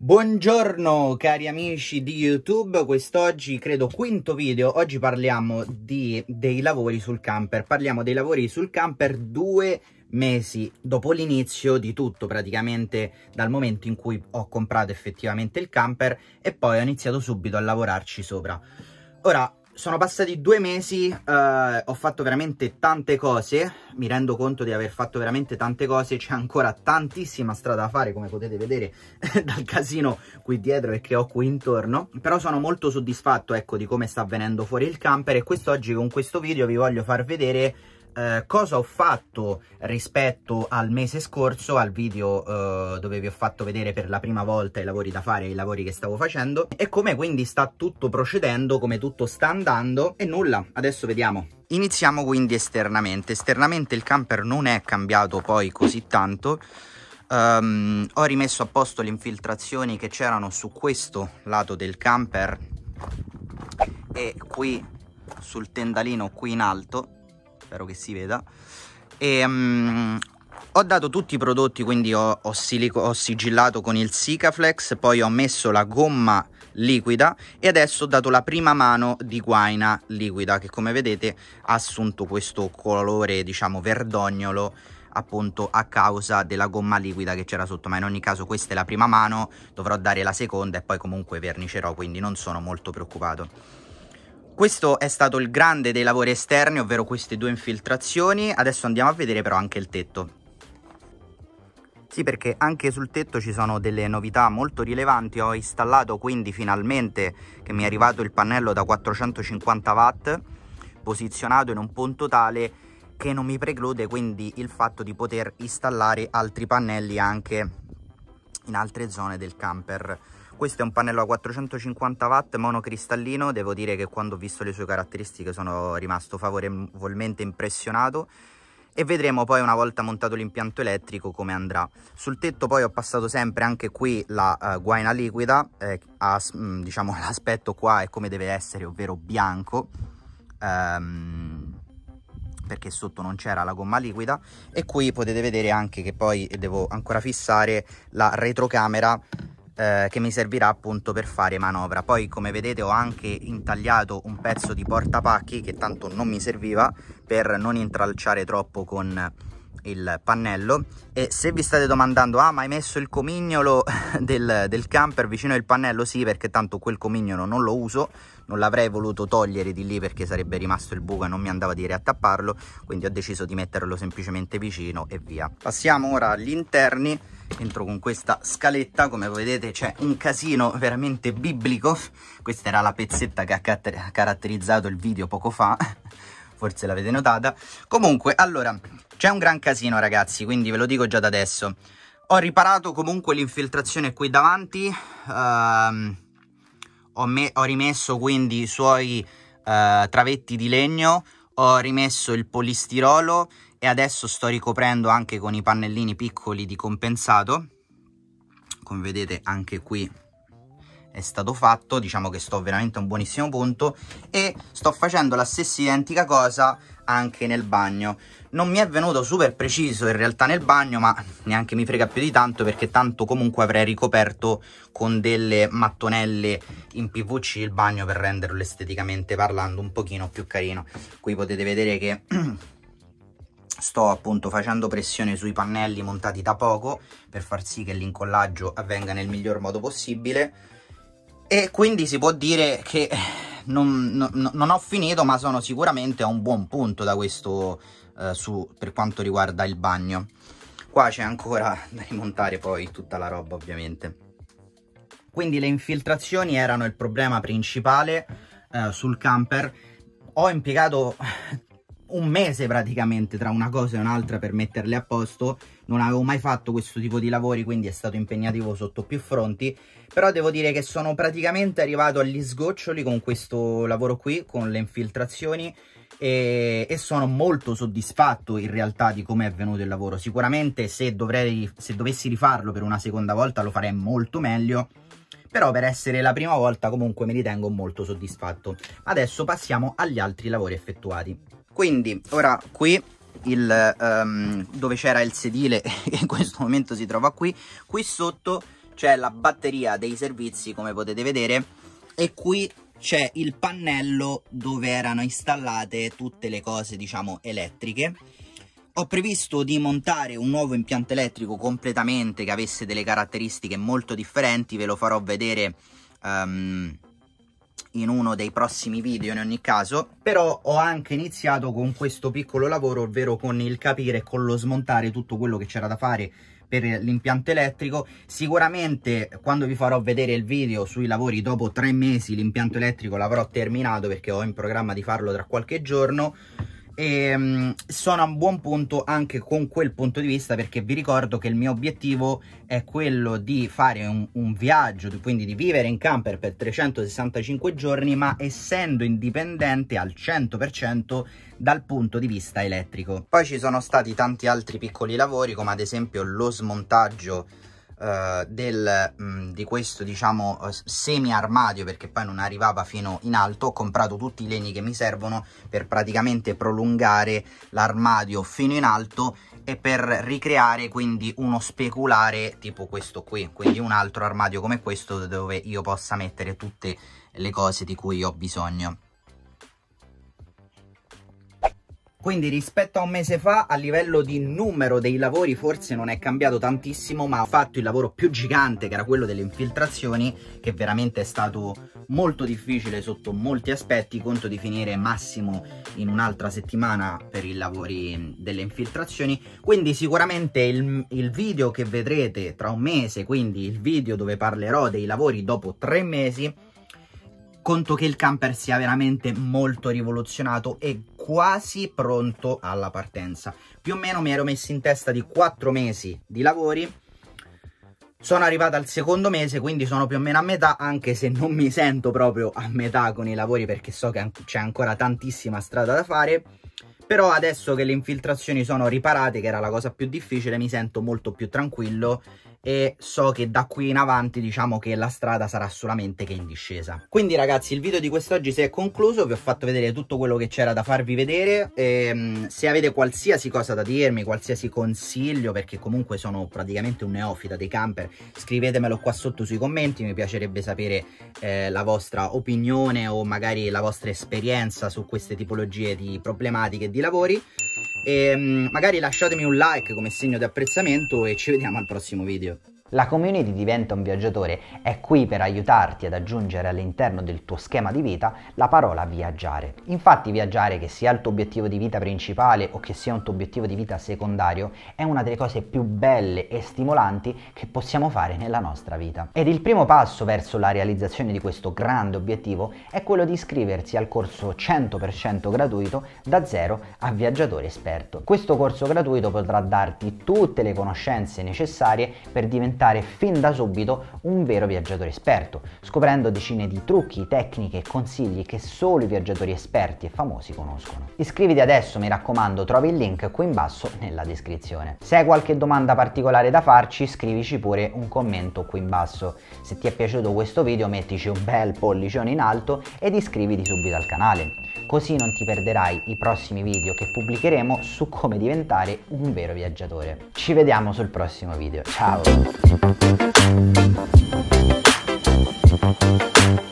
Buongiorno cari amici di YouTube, quest'oggi credo quinto video, oggi parliamo di, dei lavori sul camper, parliamo dei lavori sul camper due mesi dopo l'inizio di tutto praticamente dal momento in cui ho comprato effettivamente il camper e poi ho iniziato subito a lavorarci sopra. Ora, sono passati due mesi, eh, ho fatto veramente tante cose, mi rendo conto di aver fatto veramente tante cose, c'è ancora tantissima strada da fare come potete vedere dal casino qui dietro e che ho qui intorno, però sono molto soddisfatto ecco, di come sta venendo fuori il camper e quest'oggi con questo video vi voglio far vedere eh, cosa ho fatto rispetto al mese scorso, al video eh, dove vi ho fatto vedere per la prima volta i lavori da fare i lavori che stavo facendo e come quindi sta tutto procedendo, come tutto sta andando e nulla, adesso vediamo. Iniziamo quindi esternamente, esternamente il camper non è cambiato poi così tanto, um, ho rimesso a posto le infiltrazioni che c'erano su questo lato del camper e qui sul tendalino qui in alto spero che si veda e um, ho dato tutti i prodotti quindi ho, ho, silico, ho sigillato con il Sikaflex poi ho messo la gomma liquida e adesso ho dato la prima mano di guaina liquida che come vedete ha assunto questo colore diciamo verdognolo appunto a causa della gomma liquida che c'era sotto ma in ogni caso questa è la prima mano dovrò dare la seconda e poi comunque vernicerò quindi non sono molto preoccupato questo è stato il grande dei lavori esterni, ovvero queste due infiltrazioni. Adesso andiamo a vedere però anche il tetto. Sì, perché anche sul tetto ci sono delle novità molto rilevanti. Ho installato quindi finalmente che mi è arrivato il pannello da 450 watt posizionato in un punto tale che non mi preclude quindi il fatto di poter installare altri pannelli anche in altre zone del camper. Questo è un pannello a 450 watt monocristallino, devo dire che quando ho visto le sue caratteristiche sono rimasto favorevolmente impressionato e vedremo poi una volta montato l'impianto elettrico come andrà. Sul tetto poi ho passato sempre anche qui la eh, guaina liquida, eh, ha, mm, diciamo l'aspetto qua è come deve essere, ovvero bianco, ehm, perché sotto non c'era la gomma liquida e qui potete vedere anche che poi devo ancora fissare la retrocamera eh, che mi servirà appunto per fare manovra poi come vedete ho anche intagliato un pezzo di portapacchi che tanto non mi serviva per non intralciare troppo con il pannello e se vi state domandando ah ma hai messo il comignolo del, del camper vicino al pannello sì perché tanto quel comignolo non lo uso non l'avrei voluto togliere di lì perché sarebbe rimasto il buco e non mi andava di riattapparlo quindi ho deciso di metterlo semplicemente vicino e via passiamo ora agli interni entro con questa scaletta come vedete c'è un casino veramente biblico questa era la pezzetta che ha caratterizzato il video poco fa forse l'avete notata comunque allora c'è un gran casino ragazzi, quindi ve lo dico già da adesso. Ho riparato comunque l'infiltrazione qui davanti, ehm, ho, ho, rimesso quindi i suoi eh, travetti di legno, ho rimesso il polistirolo e adesso sto ricoprendo anche con i pannellini piccoli di compensato. Come vedete anche qui è stato fatto, diciamo che sto veramente a un buonissimo punto e sto facendo la stessa identica cosa anche nel bagno non mi è venuto super preciso in realtà nel bagno ma neanche mi frega più di tanto perché tanto comunque avrei ricoperto con delle mattonelle in PVC il bagno per renderlo esteticamente parlando un pochino più carino qui potete vedere che sto appunto facendo pressione sui pannelli montati da poco per far sì che l'incollaggio avvenga nel miglior modo possibile e quindi si può dire che non, non, non, ho finito ma sono sicuramente a un buon punto da questo eh, su, per quanto riguarda il bagno qua c'è ancora da rimontare poi tutta la roba ovviamente quindi le infiltrazioni erano il problema principale eh, sul camper ho impiegato un mese praticamente tra una cosa e un'altra per metterle a posto non avevo mai fatto questo tipo di lavori quindi è stato impegnativo sotto più fronti però devo dire che sono praticamente arrivato agli sgoccioli con questo lavoro qui con le infiltrazioni e, e sono molto soddisfatto in realtà di come è venuto il lavoro sicuramente se, dovrei, se dovessi rifarlo per una seconda volta lo farei molto meglio però per essere la prima volta comunque mi ritengo molto soddisfatto adesso passiamo agli altri lavori effettuati quindi ora qui il, um, dove c'era il sedile che in questo momento si trova qui qui sotto c'è la batteria dei servizi come potete vedere e qui c'è il pannello dove erano installate tutte le cose diciamo elettriche ho previsto di montare un nuovo impianto elettrico completamente che avesse delle caratteristiche molto differenti ve lo farò vedere um, in uno dei prossimi video in ogni caso però ho anche iniziato con questo piccolo lavoro ovvero con il capire e con lo smontare tutto quello che c'era da fare per l'impianto elettrico sicuramente quando vi farò vedere il video sui lavori dopo tre mesi l'impianto elettrico l'avrò terminato perché ho in programma di farlo tra qualche giorno e ehm, sono a buon punto anche con quel punto di vista perché vi ricordo che il mio obiettivo è quello di fare un, un viaggio quindi di vivere in camper per 365 giorni ma essendo indipendente al 100% dal punto di vista elettrico poi ci sono stati tanti altri piccoli lavori come ad esempio lo smontaggio eh, del, mm, di questo diciamo eh, semi armadio perché poi non arrivava fino in alto ho comprato tutti i legni che mi servono per praticamente prolungare l'armadio fino in alto e per ricreare quindi uno speculare tipo questo qui quindi un altro armadio come questo dove io possa mettere tutte le cose di cui ho bisogno Quindi rispetto a un mese fa a livello di numero dei lavori forse non è cambiato tantissimo ma ho fatto il lavoro più gigante che era quello delle infiltrazioni che veramente è stato molto difficile sotto molti aspetti conto di finire massimo in un'altra settimana per i lavori mm, delle infiltrazioni quindi sicuramente il, il video che vedrete tra un mese quindi il video dove parlerò dei lavori dopo tre mesi conto che il camper sia veramente molto rivoluzionato e quasi pronto alla partenza. Più o meno mi ero messo in testa di 4 mesi di lavori, sono arrivata al secondo mese, quindi sono più o meno a metà, anche se non mi sento proprio a metà con i lavori perché so che c'è ancora tantissima strada da fare. Però adesso che le infiltrazioni sono riparate, che era la cosa più difficile, mi sento molto più tranquillo e so che da qui in avanti diciamo che la strada sarà solamente che in discesa. Quindi ragazzi il video di quest'oggi si è concluso, vi ho fatto vedere tutto quello che c'era da farvi vedere, e, ehm, se avete qualsiasi cosa da dirmi, qualsiasi consiglio, perché comunque sono praticamente un neofita dei camper, scrivetemelo qua sotto sui commenti, mi piacerebbe sapere eh, la vostra opinione o magari la vostra esperienza su queste tipologie di problematiche e di lavori e ehm, magari lasciatemi un like come segno di apprezzamento e ci vediamo al prossimo video. La community diventa un viaggiatore è qui per aiutarti ad aggiungere all'interno del tuo schema di vita la parola viaggiare. Infatti viaggiare, che sia il tuo obiettivo di vita principale o che sia un tuo obiettivo di vita secondario, è una delle cose più belle e stimolanti che possiamo fare nella nostra vita. Ed il primo passo verso la realizzazione di questo grande obiettivo è quello di iscriversi al corso 100% gratuito da zero a viaggiatore esperto. Questo corso gratuito potrà darti tutte le conoscenze necessarie per diventare diventare fin da subito un vero viaggiatore esperto, scoprendo decine di trucchi, tecniche e consigli che solo i viaggiatori esperti e famosi conoscono. Iscriviti adesso, mi raccomando, trovi il link qui in basso nella descrizione. Se hai qualche domanda particolare da farci, scrivici pure un commento qui in basso. Se ti è piaciuto questo video, mettici un bel pollicione in alto ed iscriviti subito al canale, così non ti perderai i prossimi video che pubblicheremo su come diventare un vero viaggiatore. Ci vediamo sul prossimo video, ciao! Thank